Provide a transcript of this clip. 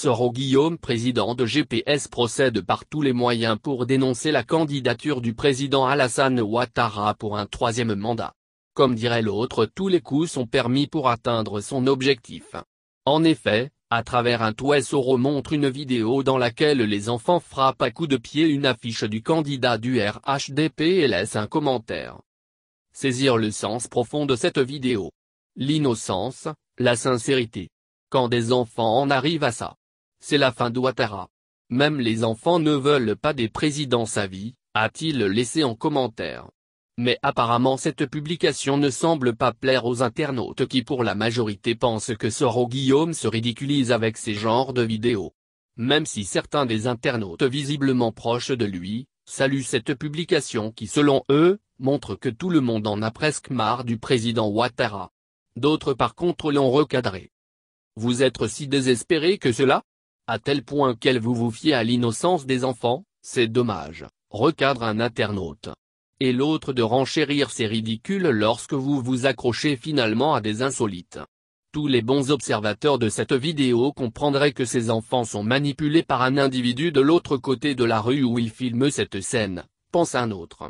Soro Guillaume président de GPS procède par tous les moyens pour dénoncer la candidature du président Alassane Ouattara pour un troisième mandat. Comme dirait l'autre tous les coups sont permis pour atteindre son objectif. En effet, à travers un tweet Soro montre une vidéo dans laquelle les enfants frappent à coups de pied une affiche du candidat du RHDP et laissent un commentaire. Saisir le sens profond de cette vidéo. L'innocence, la sincérité. Quand des enfants en arrivent à ça. C'est la fin d'Ouattara. Même les enfants ne veulent pas des présidents sa vie, a-t-il laissé en commentaire. Mais apparemment cette publication ne semble pas plaire aux internautes qui pour la majorité pensent que Soro Guillaume se ridiculise avec ces genres de vidéos. Même si certains des internautes visiblement proches de lui, saluent cette publication qui selon eux, montre que tout le monde en a presque marre du président Ouattara. D'autres par contre l'ont recadré. Vous êtes si désespéré que cela à tel point qu'elle vous vous fiez à l'innocence des enfants, c'est dommage, recadre un internaute. Et l'autre de renchérir ses ridicules lorsque vous vous accrochez finalement à des insolites. Tous les bons observateurs de cette vidéo comprendraient que ces enfants sont manipulés par un individu de l'autre côté de la rue où ils filment cette scène, pense un autre.